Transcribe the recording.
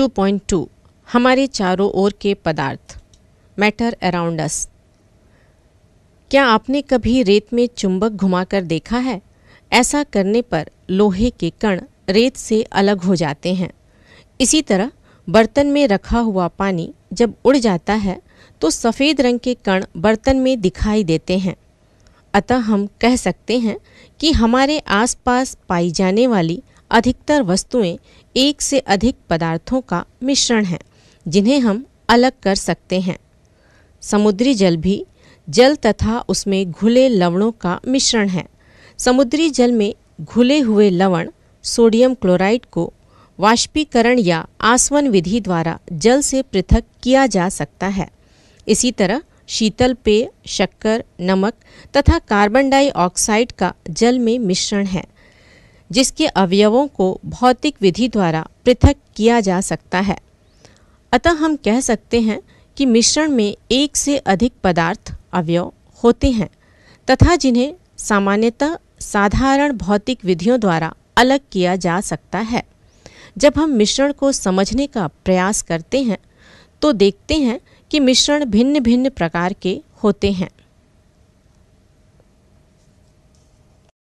2.2 हमारे चारों ओर के पदार्थ मैटर अराउंड अस क्या आपने कभी रेत में चुंबक घुमाकर देखा है ऐसा करने पर लोहे के कण रेत से अलग हो जाते हैं इसी तरह बर्तन में रखा हुआ पानी जब उड़ जाता है तो सफ़ेद रंग के कण बर्तन में दिखाई देते हैं अतः हम कह सकते हैं कि हमारे आसपास पाई जाने वाली अधिकतर वस्तुएं एक से अधिक पदार्थों का मिश्रण है जिन्हें हम अलग कर सकते हैं समुद्री जल भी जल तथा उसमें घुले लवणों का मिश्रण है समुद्री जल में घुले हुए लवण सोडियम क्लोराइड को वाष्पीकरण या आसवन विधि द्वारा जल से पृथक किया जा सकता है इसी तरह शीतल पेय शक्कर नमक तथा कार्बन डाइऑक्साइड का जल में मिश्रण है जिसके अवयवों को भौतिक विधि द्वारा पृथक किया जा सकता है अतः हम कह सकते हैं कि मिश्रण में एक से अधिक पदार्थ अवयव होते हैं तथा जिन्हें सामान्यतः साधारण भौतिक विधियों द्वारा अलग किया जा सकता है जब हम मिश्रण को समझने का प्रयास करते हैं तो देखते हैं कि मिश्रण भिन्न भिन्न प्रकार के होते हैं